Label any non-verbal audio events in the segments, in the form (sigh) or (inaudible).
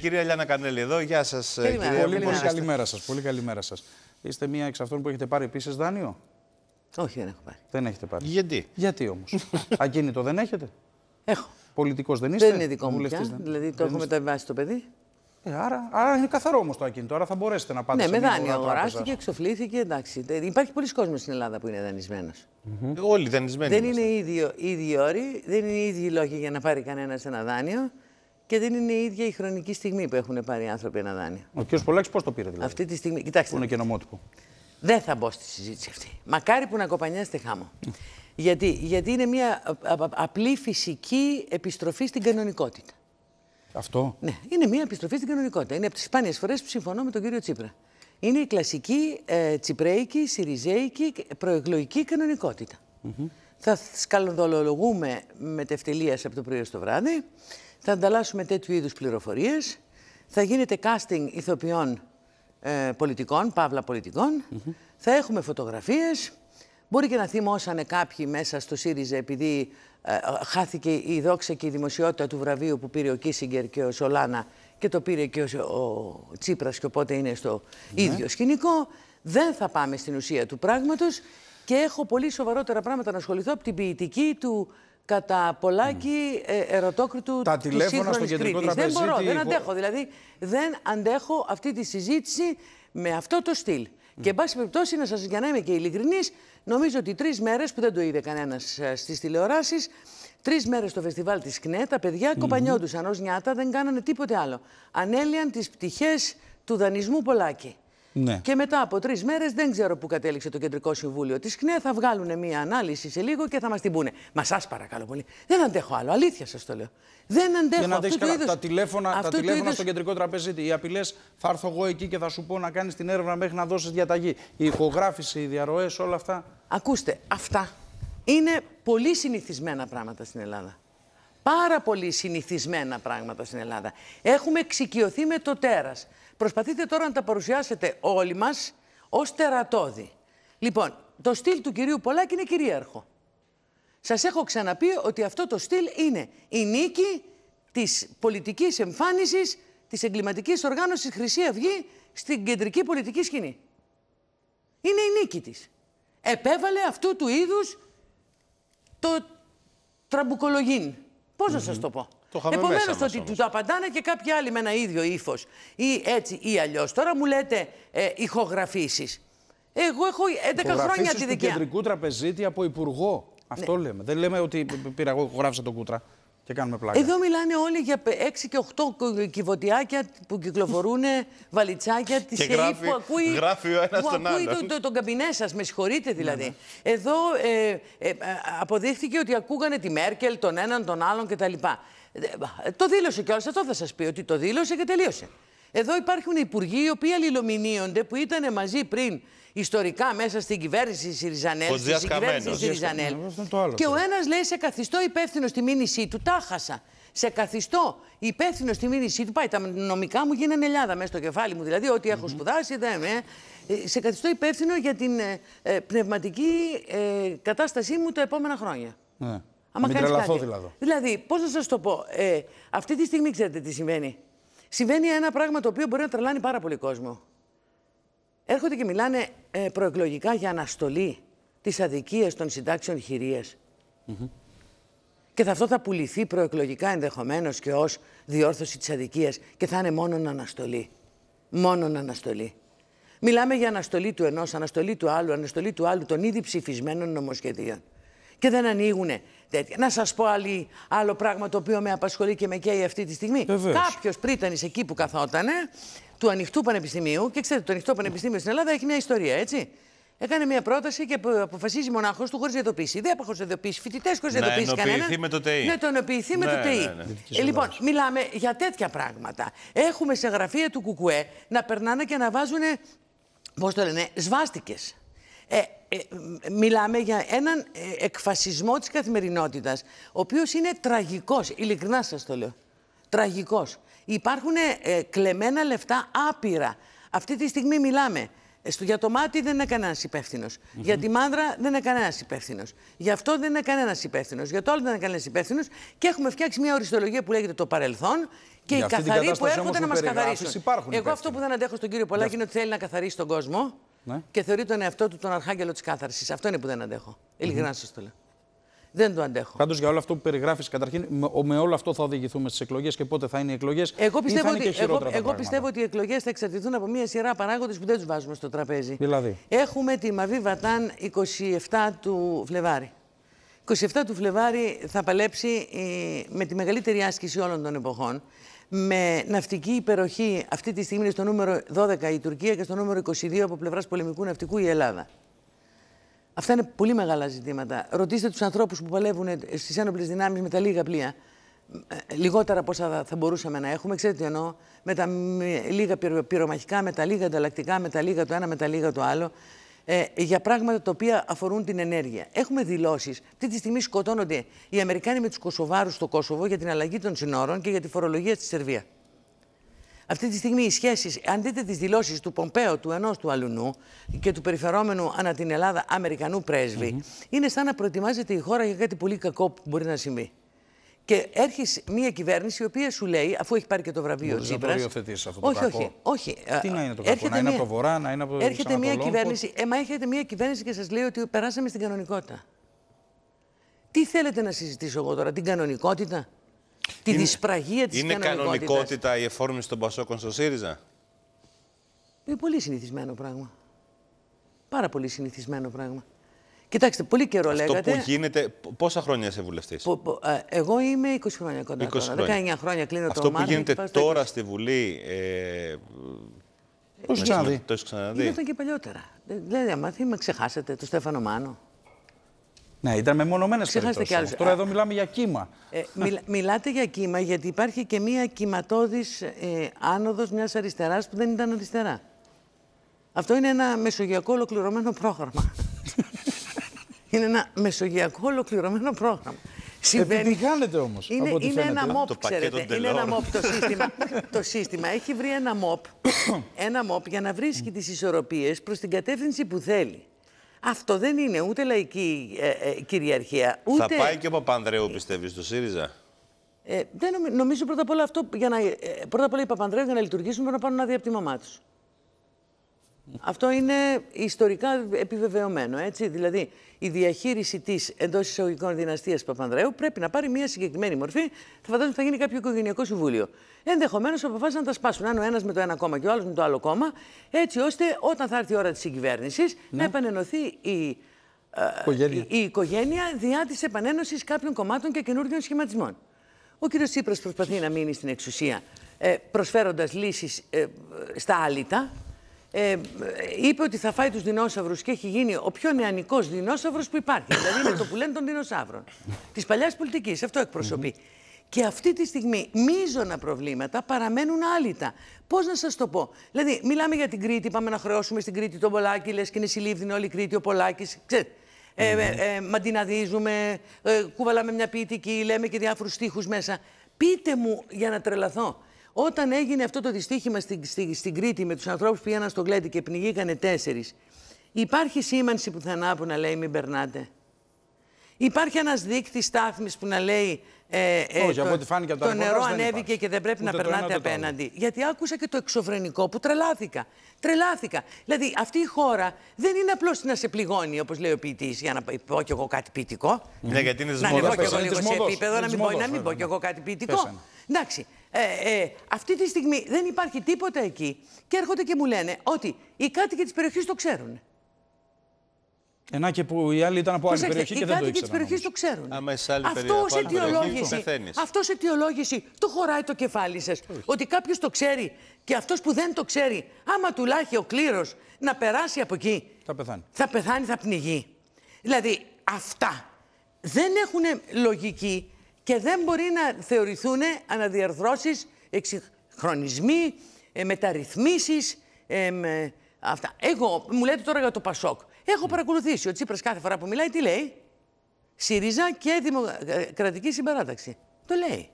Κυρία Λιάννα Κανέλη εδώ, γεια σας. Ε, Κυρία Πολύ, πολύ, πολύ καλημέρα σας, πολύ καλημέρα σας. Είστε μία εξ αυτών που έχετε πάρει επίσης δάνειο. Όχι, δεν έχω πάρει. Δεν έχετε πάρει. Γιατί. Γιατί όμως. (laughs) Ακίνητο δεν έχετε. Έχω. Πολιτικός δεν είστε. Δεν είναι δικό μου πια. Δηλαδή το έχω μεταβάσει το παιδί. Ε, άρα, άρα είναι καθαρό όμως το ακίνητο. Άρα θα μπορέσετε να πάτε ναι, σε Ναι, με δάνειο αγοράστηκε, εξοφλήθηκε. Εντάξει. Υπάρχει πολλοί κόσμος στην Ελλάδα που είναι δανεισμένος. Mm -hmm. Όλοι δανεισμένοι. Δεν είναι είναι ίδιοι όροι, δεν είναι ίδιοι λόγοι για να πάρει κανένας ένα δάνειο και δεν είναι η ίδια η χρονική στιγμή που έχουν πάρει οι άνθρωποι ένα δάνειο. Ο κ. Πολάκης πώς το πήρε δηλαδή. Αυτή τη στιγμή. Κοιτάξτε. Που είναι και νομότυπο. Δεν θα μπω στη συζήτηση αυτή. Μακάρι που να κοπανιάσετε χάμο. γιατί, γιατί είναι μια απλή φυσική επιστροφή στην κανονικότητα. Αυτό. Ναι, είναι μια επιστροφή στην κανονικότητα. Είναι από τις σπάνιες φορές που συμφωνώ με τον κύριο Τσίπρα. Είναι η κλασική ε, τσιπρέικη, σιριζέικη, προεκλογική κανονικότητα. Θα σκαλοδολογούμε με τευτελεία από το πρωί στο βράδυ θα ανταλλάσσουμε τέτοιου είδους πληροφορίες, θα γίνεται casting ηθοποιών ε, πολιτικών, παύλα πολιτικών, θα έχουμε φωτογραφίες, μπορεί και να θυμώσανε κάποιοι μέσα στο ΣΥΡΙΖΑ επειδή ε, χάθηκε η δόξα και η δημοσιότητα του βραβείου που πήρε ο Κίσιγκερ και ο Σολάνα και το πήρε και ο, ο Τσίπρας και οπότε είναι στο mm -hmm. ίδιο σκηνικό. Δεν θα πάμε στην ουσία του πράγματος και έχω πολύ σοβαρότερα πράγματα να ασχοληθώ από την ποιητική του κατά πολλάκι ε, ερωτόκριτου Τα τηλέφωνα στο κεντρικό τραπεζίτη. Δεν μπορώ, δεν αντέχω. Δηλαδή, δεν αντέχω αυτή τη συζήτηση με αυτό το στυλ. Και, εν πάση περιπτώσει, να σας για να είμαι και ειλικρινής, νομίζω ότι τρεις μέρες που δεν το είδε κανένας ε, στις τηλεοράσεις, τρεις μέρες στο φεστιβάλ της ΚΝΕ, τα παιδιά mm -hmm. κοπανιόντουσαν ως νιάτα, δεν κάνανε τίποτε άλλο. Ανέλυαν τις πτυχές του δανεισμού Πολάκη. Ναι. Και μετά από τρεις μέρες δεν ξέρω πού κατέληξε το κεντρικό συμβούλιο της ΚΝΕ. Θα βγάλουν μία ανάλυση σε λίγο και θα μας την πούνε. Μα σας παρακαλώ πολύ. Δεν αντέχω άλλο. Αλήθεια σας το λέω. Δεν αντέχω Δεν του είδους Τα τηλέφωνα, τα τηλέφωνα στο κεντρικό τραπέζι. Οι απειλές θα έρθω εγώ εκεί και θα σου πω να κάνεις την έρευνα μέχρι να δώσεις διαταγή. Η ηχογράφηση, οι διαρροές, όλα αυτά. Ακούστε, αυτά είναι πολύ συνηθισμένα πράγματα στην Ελλάδα. Πάρα πολύ συνηθισμένα πράγματα στην Ελλάδα. Έχουμε εξοικειωθεί με το Τέρας. Προσπαθείτε τώρα να τα παρουσιάσετε όλοι μας ως τερατώδη. Λοιπόν, το στυλ του κυρίου Πολάκη είναι κυρίαρχο. Σας έχω ξαναπεί ότι αυτό το στυλ είναι η νίκη της πολιτικής εμφάνισης της εγκληματικής οργάνωσης Χρυσή Αυγή στην κεντρική πολιτική σκηνή. Είναι η νίκη της. Επέβαλε αυτού του είδους το τραμπουκολογίν. Πώς σα το πω. Επομένω, ότι του το απαντάνε και κάποιοι άλλοι με ένα ίδιο ύφος ή έτσι ή αλλιώς. Τώρα μου λέτε ε, ηχογραφήσεις. Εγώ έχω 11 χρόνια τη δικιά. Του κεντρικού τραπεζίτη από υπουργό. Αυτό ναι. λέμε. Δεν λέμε ότι πήρα εγώ, γράφησα τον κούτρα και κάνουμε πλάκα. Εδώ μιλάνε όλοι για 6 και 8 κυβωτιάκια που κυκλοφορούν, (laughs) βαλιτσάκια τη ΕΕ που ακούει, γράφει ο ένας που τον, ακούει τον, το, τον καμπινέ σας. Με συγχωρείτε ναι, δηλαδή. Ναι. Εδώ ε, ε, αποδείχθηκε ότι ακούγανε τη Μέρκελ, τον έναν, τον άλλον κτλ. Ε, το δήλωσε κιόλας, αυτό θα σας πει ότι το δήλωσε και τελείωσε. Εδώ υπάρχουν υπουργοί οι οποίοι αλληλομηνύονται που ήταν μαζί πριν ιστορικά μέσα στην κυβέρνηση Σιριζανέλ. Στην κυβέρνηση Σιριζανέλ. Και ο ένας λέει σε καθιστό υπεύθυνο στη μήνυσή του, τα χάσα. Σε καθιστό υπεύθυνο στη μήνυσή του, πάει τα νομικά μου γίνανε ελιάδα μέσα στο κεφάλι μου. Δηλαδή, ό,τι έχω σπουδάσει, δεν ε, Σε καθιστό υπεύθυνο για την ε, πνευματική ε, κατάστασή μου τα επόμενα χρόνια. Ναι. Άμα Μην τρελαθώ δηλαδή. Δηλαδή, πώς να σας το πω, ε, αυτή τη στιγμή ξέρετε τι συμβαίνει. Συμβαίνει ένα πράγμα το οποίο μπορεί να τρελάνει πάρα πολύ κόσμο. Έρχονται και μιλάνε ε, προεκλογικά για αναστολή της αδικίας των συντάξεων χειρίας. Mm Και θα αυτό θα πουληθεί προεκλογικά ενδεχομένως και ως διόρθωση της αδικίας και θα είναι μόνον αναστολή. Μόνον αναστολή. Μιλάμε για αναστολή του ενός, αναστολή του άλλου, αναστολή του άλλου των ήδη ψηφισμένων νομοσχεδίων και δεν ανοίγουν τέτοια. Να σας πω άλλη, άλλο πράγμα το οποίο με απασχολεί και με καίει αυτή τη στιγμή. Κάποιος πρίτανης εκεί που καθότανε του ανοιχτού πανεπιστημίου, και ξέρετε, το ανοιχτό πανεπιστήμιο στην Ελλάδα έχει μια ιστορία, έτσι. Έκανε μια πρόταση και αποφασίζει μονάχος του χωρίς να Δεν έχω ειδοποιήσει φοιτητές, χωρίς να ειδοποιήσει κανέναν. Να με το ΤΕΙ. Να τον ενοποιηθεί ναι, με το ναι, ΤΕΙ. Ναι, ναι. Ε, λοιπόν, μιλάμε για τέτοια πράγματα. Έχουμε σε γραφεία του Κουκουέ να περνάνε και να βάζουν. Πώς το λένε, σβάστηκες. Ε, ε, μιλάμε για έναν ε, εκφασισμό της καθημερινότητας, ο οποίος είναι τραγικός, ειλικρινά σας το λέω. Τραγικός. Υπάρχουν ε, ε κλεμμένα λεφτά άπειρα. Αυτή τη στιγμή μιλάμε. Στο, για το μάτι δεν είναι κανένα υπεύθυνο. Για τη μάνδρα δεν είναι κανένα υπεύθυνος. Για αυτό δεν είναι κανένα υπεύθυνος. Για το άλλο δεν είναι κανένα υπεύθυνος. Και έχουμε φτιάξει μια οριστολογία που λέγεται το παρελθόν και για οι καθαροί που έρχονται να μα καθαρίσουν. Εγώ αυτό που δεν αντέχω στον κύριο Πολάκη για... είναι ότι θέλει να καθαρίσει τον κόσμο. Ναι. Και θεωρεί τον εαυτό του τον αρχάγγελο της κάθαρσης. Αυτό είναι που δεν αντέχω. Ειλικρινά σας το λέω. Δεν το αντέχω. Πάντως για όλο αυτό που περιγράφεις, καταρχήν με, με όλο αυτό θα οδηγηθούμε στις εκλογές και πότε θα είναι οι εκλογές. Εγώ πιστεύω, ότι, εγώ, εγώ πιστεύω ότι οι εκλογές θα εξαρτηθούν από μια σειρά παράγοντες που δεν τους βάζουμε στο τραπέζι. Δηλαδή. Έχουμε τη Μαβί Βατάν 27 του Φλεβάρι. 27 του Φλεβάρι θα παλέψει με τη μεγαλύτερη άσκηση όλων των εποχών. Με ναυτική υπεροχή, αυτή τη στιγμή είναι στο νούμερο 12 η Τουρκία και στο νούμερο 22 από πλευρά πολεμικού ναυτικού η Ελλάδα. Αυτά είναι πολύ μεγάλα ζητήματα. Ρωτήστε του ανθρώπου που παλεύουν στι ένοπλε δυνάμει με τα λίγα πλοία. Λιγότερα από όσα θα μπορούσαμε να έχουμε, ξέρετε τι εννοώ, με τα λίγα πυρομαχικά, με τα λίγα ανταλλακτικά, με τα λίγα το ένα, με τα λίγα το άλλο. Ε, για πράγματα τα οποία αφορούν την ενέργεια. Έχουμε δηλώσεις. Αυτή τη στιγμή σκοτώνονται οι Αμερικάνοι με τους Κωσοβάρους στο Κόσοβο για την αλλαγή των συνόρων και για τη φορολογία στη Σερβία. Αυτή τη στιγμή οι σχέσεις, αν δείτε τις δηλώσεις του Πομπέο, του ενός του Αλουνού και του περιφερόμενου ανά την Ελλάδα Αμερικανού πρέσβη, είναι σαν να προετοιμάζεται η χώρα για κάτι πολύ κακό που μπορεί να συμβεί. Και έρχεσαι μία κυβέρνηση η οποία σου λέει, αφού έχει πάρει και το βραβείο Μπορείς Δεν το υιοθετήσεις αυτό το όχι, κακό. Όχι, όχι. Ε, Τι να είναι το κακό, να είναι από το βορρά, να είναι από το Έρχεται μία κυβέρνηση. Ε, μα έχετε μία κυβέρνηση και σας λέει ότι περάσαμε στην κανονικότητα. Τι θέλετε να συζητήσω εγώ τώρα, την κανονικότητα. Τη είναι, δυσπραγία της Είναι κανονικότητας η εφόρμηση των Πασόκων στο ΣΥΡΙΖΑ. Είναι πολύ συνηθισμένο πράγμα. Πάρα πολύ συνηθισμένο πράγμα. Κοιτάξτε, πολύ καιρό Αυτό λέγατε. Αυτό που γίνεται. Πόσα χρόνια είσαι βουλευτής. Ε, εγώ είμαι 20 χρόνια κοντά. 19 χρόνια κλείνω το το Αυτό που γίνεται τώρα στη Βουλή. Ε, το ξαναδεί. Το έχεις ξαναδεί. Ήταν και παλιότερα. Δηλαδή, αν με ξεχάσετε, το Στέφανο Μάνο. Ναι, ήταν μεμονωμένες περιπτώσει. Τώρα εδώ μιλάμε για κύμα. Ε, μιλάτε για κύμα γιατί υπάρχει και μία κυματώδη ε, άνοδος μιας αριστεράς που δεν ήταν αριστερά. Αυτό είναι ένα μεσογειακό ολοκληρωμένο πρόγραμμα. (laughs) Είναι ένα μεσογειακό ολοκληρωμένο πρόγραμμα. Συμβαίνει. Επιτυχάνεται όμως. Είναι, από είναι ένα μόπ, το ξέρετε. Είναι ένα μόπ το (laughs) σύστημα. το σύστημα έχει βρει ένα μόπ, (coughs) ένα μόπ για να βρίσκει τις ισορροπίες προς την κατεύθυνση που θέλει. Αυτό δεν είναι ούτε λαϊκή ε, ε, κυριαρχία. Ούτε... Θα πάει και ο Παπανδρέου, πιστεύεις, στο ΣΥΡΙΖΑ. Ε, δεν νομίζω, πρώτα απ' όλα αυτό. Για να, ε, πρώτα απ' όλα οι Παπανδρέου για να λειτουργήσουν πρέπει να πάνε να δει τους. Αυτό είναι ιστορικά επιβεβαιωμένο, έτσι. Δηλαδή, η διαχείριση της εντός εισαγωγικών δυναστείας Παπανδρέου πρέπει να πάρει μια συγκεκριμένη μορφή. Θα φαντάζομαι ότι θα γίνει κάποιο οικογενειακό συμβούλιο. Ενδεχομένως αποφάσισαν να τα σπάσουν. Αν ο ένας με το ένα κόμμα και ο άλλος με το άλλο κόμμα, έτσι ώστε όταν θα έρθει η ώρα της συγκυβέρνησης ναι. να επανενωθεί η, ε, οικογένεια. η, οικογένεια διά της επανένωσης κάποιων κομμάτων και καινούργιων σχηματισμών. Ο κ. Τσίπρας προσπαθεί να μείνει στην εξουσία ε, προσφέροντας λύσεις ε, στα άλυτα ε, είπε ότι θα φάει τους δεινόσαυρους και έχει γίνει ο πιο νεανικός δεινόσαυρος που υπάρχει. δηλαδή είναι το που λένε των δεινόσαυρων. Της παλιάς πολιτικής. Αυτό εκπροσωπεί. Και αυτή τη στιγμή μείζωνα προβλήματα παραμένουν άλυτα. Πώς να σας το πω. Δηλαδή, μιλάμε για την Κρήτη, πάμε να χρεώσουμε στην Κρήτη τον Πολάκη, λες και είναι συλλήφθηνο όλη η Κρήτη, ο Πολάκης. Ξέρετε. Ε, ε, ναι. ε μαντιναδίζουμε, ε, κουβαλάμε μια ποιητική, λέμε και διάφορους στίχους μέσα. Πείτε μου για να τρελαθώ. Όταν έγινε αυτό το δυστύχημα στην, στην, Κρήτη με τους ανθρώπους που πήγαιναν στον κλέτη και πνιγήκανε τέσσερις, υπάρχει σήμανση πουθενά που να λέει μην περνάτε. Υπάρχει ένας δείκτης στάθμης που να λέει ε, ε το, νερό ανέβηκε και δεν πρέπει να περνάτε απέναντι. Γιατί άκουσα και το εξωφρενικό που τρελάθηκα. Τρελάθηκα. Δηλαδή αυτή η χώρα δεν είναι απλώς να σε πληγώνει, όπως λέει ο ποιητής, για να πω κι εγώ κάτι ποιητικό. Ναι, γιατί είναι Να να μην πω κι εγώ κάτι ποιητικό. Εντάξει. Ε, ε, αυτή τη στιγμή δεν υπάρχει τίποτα εκεί. Και έρχονται και μου λένε ότι οι κάτοικοι της περιοχής το ξέρουν. Ενά και που οι άλλοι ήταν από άλλη περιοχή και δεν το ήξεραν. Οι κάτοικοι της περιοχή το ξέρουν. Αυτό ω αιτιολόγηση, το χωράει το κεφάλι σας. Ότι κάποιος το ξέρει και αυτός που δεν το ξέρει, άμα τουλάχιστον ο κλήρος να περάσει από εκεί. Θα πεθάνει. Θα πεθάνει, θα πνιγεί. Δηλαδή αυτά δεν έχουν λογική και δεν μπορεί να θεωρηθούν αναδιαρθρώσεις, εξυγχρονισμοί, ε, μεταρρυθμίσεις, ε, ε, αυτά. Εγώ, μου λέτε τώρα για το Πασόκ. Έχω ναι. παρακολουθήσει. Ο Τσίπρας κάθε φορά που μιλάει, τι λέει. ΣΥΡΙΖΑ και Δημοκρατική ε, Συμπαράταξη. Το λέει.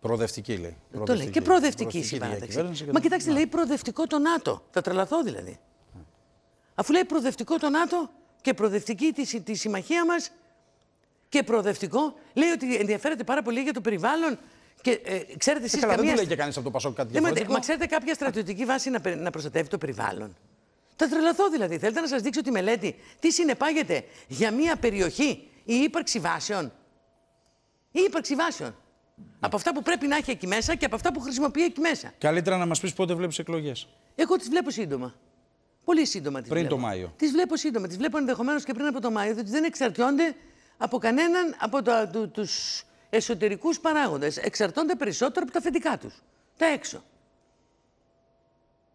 Προοδευτική λέει. Το λέει. Και προοδευτική συμπαράταξη. Μα κοιτάξτε, ναι. λέει προοδευτικό το ΝΑΤΟ. Θα τρελαθώ δηλαδή. Ναι. Αφού λέει προοδευτικό το ΝΑΤΟ και προοδευτική τη, τη συμμαχία μας, και προοδευτικό, λέει ότι ενδιαφέρεται πάρα πολύ για το περιβάλλον. Και, ε, ξέρετε, ε, εσείς, καλά, καμία... δεν του λέει και κανείς από το Πασόκ κάτι διαφορετικό. Μα ξέρετε, κάποια στρατιωτική βάση να, να προστατεύει το περιβάλλον. Θα τρελαθώ δηλαδή. Θέλετε να σας δείξω τη μελέτη. Τι συνεπάγεται για μια περιοχή η ύπαρξη βάσεων. Η ύπαρξη βάσεων. Από αυτά που πρέπει να έχει εκεί μέσα και από αυτά που χρησιμοποιεί εκεί μέσα. Καλύτερα να μας πεις πότε βλέπεις εκλογές. Εγώ τις βλέπω σύντομα. Πολύ σύντομα τις βλέπω. Πριν το Μάιο. Τις βλέπω σύντομα. Τις βλέπω ενδεχομένως και πριν από το Μάιο, διότι δεν εξαρτιόνται από κανέναν από το, το, τους εσωτερικούς παράγοντες. Εξαρτώνται περισσότερο από τα αφεντικά τους, τα έξω.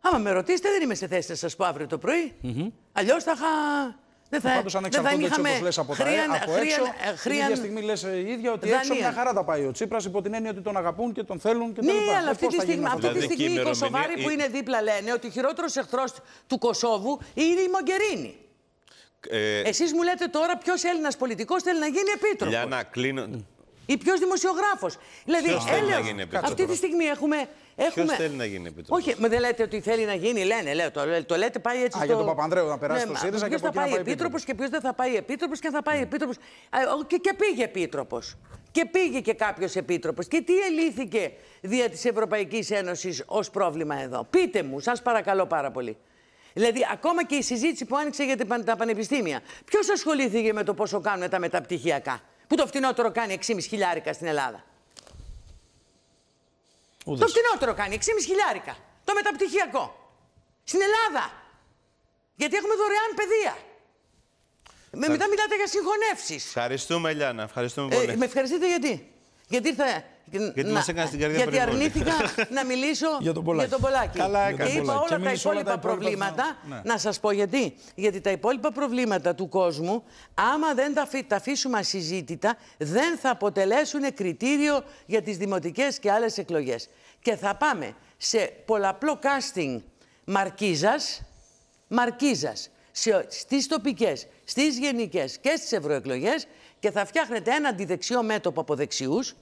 Άμα με ρωτήσετε, δεν είμαι σε θέση να σας πω αύριο το πρωί. Mm -hmm. Αλλιώς θα είχα... Δεν θα, Πάντως αν εξαρτώνται όπως λες από, τα, ε, έξω, ε, στιγμή λες ε, η ίδια ότι έξω μια χαρά τα πάει ο Τσίπρας υπό την έννοια ότι τον αγαπούν και τον θέλουν και ναι, αλλά αυτή τη στιγμή, αυτή τη δηλαδή, στιγμή οι Κωσοβάροι που είναι δίπλα λένε ότι ο χειρότερος εχθρός του Κωσόβου είναι η Μογκερίνη. Ε... Εσείς μου λέτε τώρα ποιος Έλληνας πολιτικός θέλει να γίνει επίτροπος. Για να κλείνω. Ή ποιος δημοσιογράφος. Δηλαδή, έλεγχο. Αυτή τη στιγμή έχουμε. έχουμε... Ποιο θέλει να γίνει επίτροπος. Όχι, με δεν λέτε ότι θέλει να γίνει, λένε. Λέω, το, το λέτε πάει έτσι. Α, στο... για τον Παπανδρέο να περάσει ναι, το ΣΥΡΙΖΑ και ποιος θα πάει επίτροπο και ποιος δεν θα πάει επίτροπος και θα πάει ναι. επίτροπος. Και, και πήγε επίτροπος. Και πήγε και κάποιος επίτροπος. Και τι ελήθηκε δια της Ευρωπαϊκής Ένωσης ως πρόβλημα εδώ. Πείτε μου, σας παρακαλώ πάρα πολύ. Δηλαδή, ακόμα και η συζήτηση που άνοιξε για τα πανεπιστήμια. Ποιος ασχολήθηκε με το πόσο κάνουν τα μεταπτυχιακά, που το φτηνότερο κάνει 6,5 χιλιάρικα στην Ελλάδα. Το φτηνότερο κάνει 6,5 χιλιάρικα. Το μεταπτυχιακό. Στην Ελλάδα. Γιατί έχουμε δωρεάν παιδεία. Με μετά μιλάτε για συγχωνεύσεις. Ευχαριστούμε, Ελιάνα. Ευχαριστούμε ε, πολύ. Ε, με ευχαριστείτε γιατί. Γιατί ήρθα γιατί αρνήθηκα (laughs) να μιλήσω για τον Πολάκη. Για και είπα όλα, τα υπόλοιπα προβλήματα. Ναι. Να σας πω γιατί. Γιατί τα υπόλοιπα προβλήματα του κόσμου, άμα δεν τα, αφήσουμε ασυζήτητα, δεν θα αποτελέσουν κριτήριο για τις δημοτικές και άλλες εκλογές. Και θα πάμε σε πολλαπλό casting Μαρκίζας. Μαρκίζας στις τοπικές, στις γενικές και στις ευρωεκλογές και θα φτιάχνετε ένα αντιδεξιό μέτωπο από δεξιούς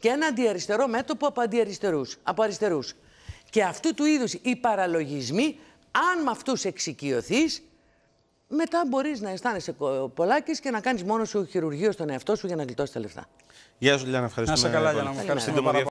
και ένα αντιαριστερό μέτωπο από, αντιαριστερούς, από αριστερούς. Και αυτού του είδους οι παραλογισμοί, αν με αυτούς εξοικειωθείς, μετά μπορείς να αισθάνεσαι πολλάκις και να κάνεις μόνος σου χειρουργείο στον εαυτό σου για να γλιτώσεις τα λεφτά. Γεια σου, Λιάννα. Ευχαριστούμε. Να σε καλά, Λιάννα. Ευχαριστούμε.